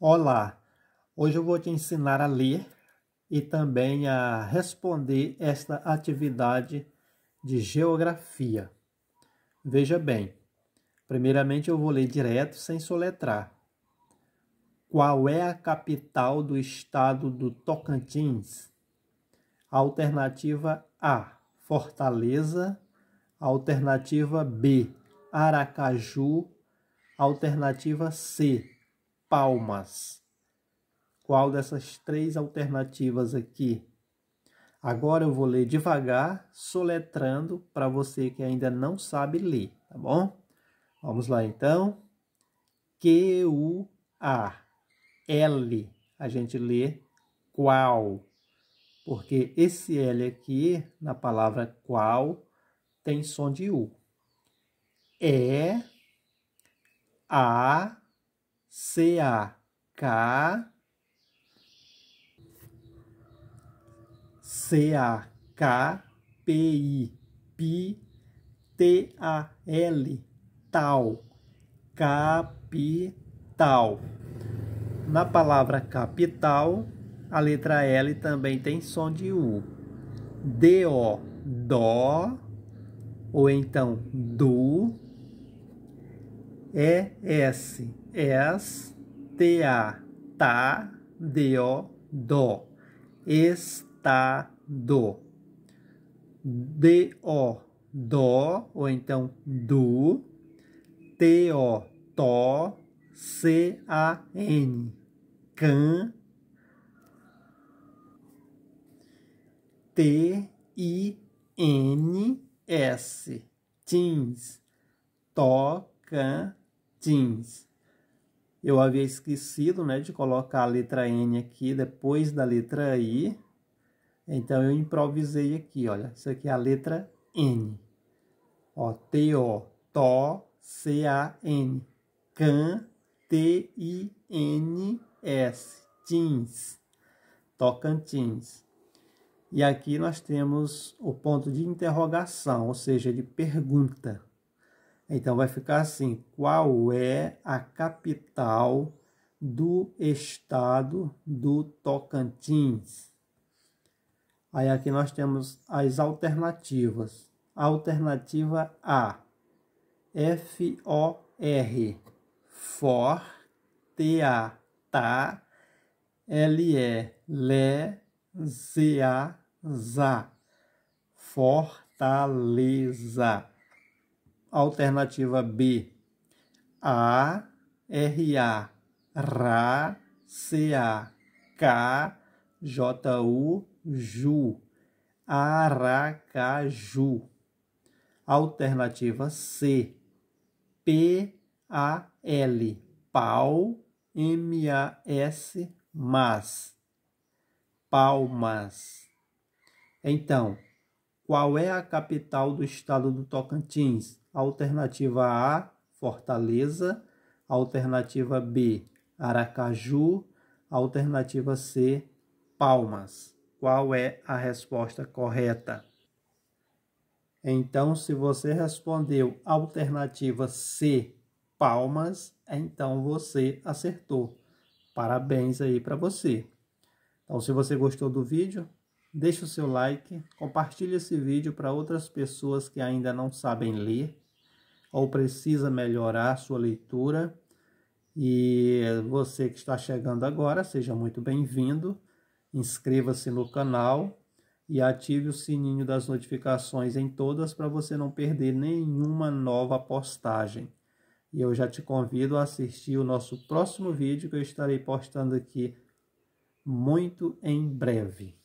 Olá, hoje eu vou te ensinar a ler e também a responder esta atividade de geografia. Veja bem, primeiramente eu vou ler direto sem soletrar. Qual é a capital do estado do Tocantins? Alternativa A, Fortaleza. Alternativa B, Aracaju. Alternativa C, palmas. Qual dessas três alternativas aqui? Agora eu vou ler devagar, soletrando para você que ainda não sabe ler, tá bom? Vamos lá então. Q U A L. A gente lê qual. Porque esse L aqui na palavra qual tem som de U. É A C-A-K. C-A-K-P-I. P T-A-L. Tal. Capital. Na palavra capital, a letra L também tem som de U. D-O. Dó. Ou então do é é T A TA, TA, DO, dó, estado, DO, DO, ou então DU, TO, A, N, CAN, T-I-N-S, TINS, toca jeans. Eu havia esquecido né, de colocar a letra N aqui depois da letra I. Então eu improvisei aqui, olha. Isso aqui é a letra N. Ó, T-O, O c a n C-A-N. Can, T-I-N-S. Jeans, Tocantins. E aqui nós temos o ponto de interrogação, ou seja, de pergunta. Então vai ficar assim: qual é a capital do estado do Tocantins? Aí aqui nós temos as alternativas. Alternativa A: F-O-R, for, T-A, tá, L-E, le, Z-A, za, fortaleza. Alternativa B, A, R, A, Ra, C, A, K, J, U, Ju, Ju. Alternativa C, P, A, L, Pau, M, A, S, Mas, Palmas. Então, qual é a capital do estado do Tocantins? alternativa A, Fortaleza, alternativa B, Aracaju, alternativa C, Palmas. Qual é a resposta correta? Então, se você respondeu alternativa C, Palmas, então você acertou. Parabéns aí para você. Então, se você gostou do vídeo, deixe o seu like, compartilhe esse vídeo para outras pessoas que ainda não sabem ler ou precisa melhorar sua leitura. E você que está chegando agora, seja muito bem-vindo. Inscreva-se no canal e ative o sininho das notificações em todas para você não perder nenhuma nova postagem. E eu já te convido a assistir o nosso próximo vídeo que eu estarei postando aqui muito em breve.